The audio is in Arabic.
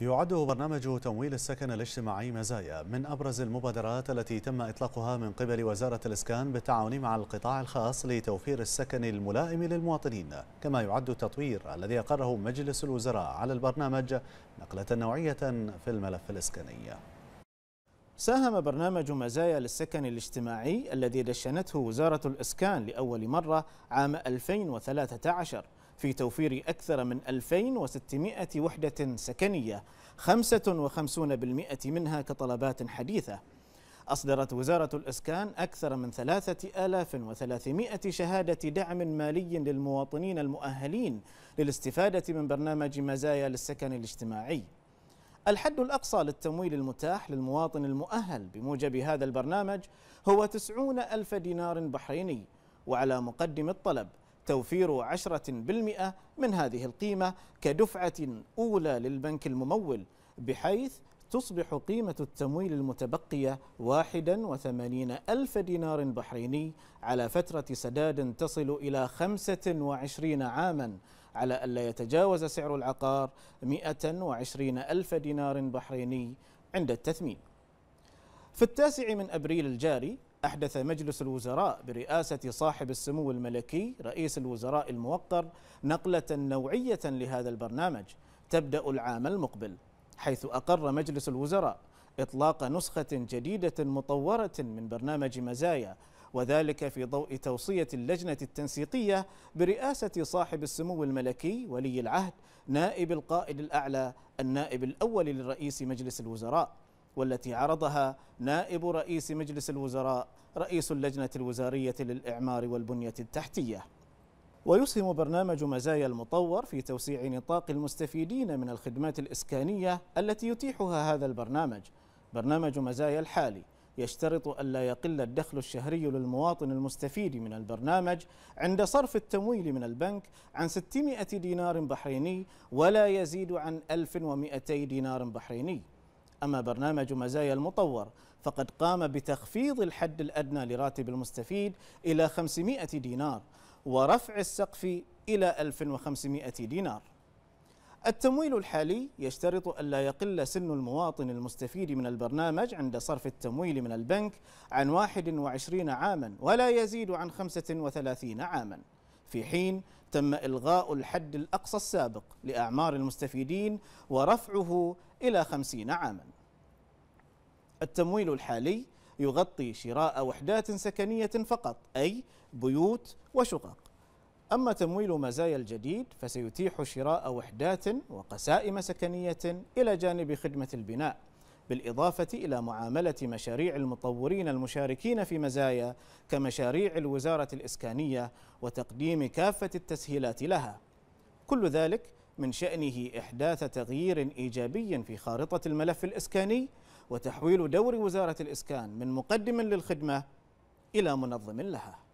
يعد برنامج تمويل السكن الاجتماعي مزايا من أبرز المبادرات التي تم إطلاقها من قبل وزارة الإسكان بالتعاون مع القطاع الخاص لتوفير السكن الملائم للمواطنين كما يعد التطوير الذي أقره مجلس الوزراء على البرنامج نقلة نوعية في الملف الإسكاني ساهم برنامج مزايا للسكن الاجتماعي الذي دشنته وزارة الإسكان لأول مرة عام 2013 في توفير أكثر من 2600 وحدة سكنية 55% منها كطلبات حديثة أصدرت وزارة الإسكان أكثر من 3300 شهادة دعم مالي للمواطنين المؤهلين للاستفادة من برنامج مزايا للسكن الاجتماعي الحد الأقصى للتمويل المتاح للمواطن المؤهل بموجب هذا البرنامج هو 90 ألف دينار بحريني وعلى مقدم الطلب توفير 10% من هذه القيمة كدفعة أولى للبنك الممول بحيث تصبح قيمة التمويل المتبقية 81 ألف دينار بحريني على فترة سداد تصل إلى 25 عاما على ألا يتجاوز سعر العقار 120 ألف دينار بحريني عند التثمين في التاسع من أبريل الجاري أحدث مجلس الوزراء برئاسة صاحب السمو الملكي رئيس الوزراء الموقر نقلة نوعية لهذا البرنامج تبدأ العام المقبل حيث أقر مجلس الوزراء إطلاق نسخة جديدة مطورة من برنامج مزايا وذلك في ضوء توصية اللجنة التنسيقية برئاسة صاحب السمو الملكي ولي العهد نائب القائد الأعلى النائب الأول لرئيس مجلس الوزراء والتي عرضها نائب رئيس مجلس الوزراء رئيس اللجنة الوزارية للإعمار والبنية التحتية ويسهم برنامج مزايا المطور في توسيع نطاق المستفيدين من الخدمات الإسكانية التي يتيحها هذا البرنامج برنامج مزايا الحالي يشترط ألا يقل الدخل الشهري للمواطن المستفيد من البرنامج عند صرف التمويل من البنك عن 600 دينار بحريني ولا يزيد عن 1200 دينار بحريني أما برنامج مزايا المطور فقد قام بتخفيض الحد الأدنى لراتب المستفيد إلى 500 دينار ورفع السقف إلى 1500 دينار التمويل الحالي يشترط ألا يقل سن المواطن المستفيد من البرنامج عند صرف التمويل من البنك عن 21 عاما ولا يزيد عن 35 عاما في حين تم إلغاء الحد الأقصى السابق لأعمار المستفيدين ورفعه إلى خمسين عاما التمويل الحالي يغطي شراء وحدات سكنية فقط أي بيوت وشقق أما تمويل مزايا الجديد فسيتيح شراء وحدات وقسائم سكنية إلى جانب خدمة البناء بالإضافة إلى معاملة مشاريع المطورين المشاركين في مزايا كمشاريع الوزارة الإسكانية وتقديم كافة التسهيلات لها كل ذلك من شأنه إحداث تغيير إيجابي في خارطة الملف الإسكاني وتحويل دور وزارة الإسكان من مقدم للخدمة إلى منظم لها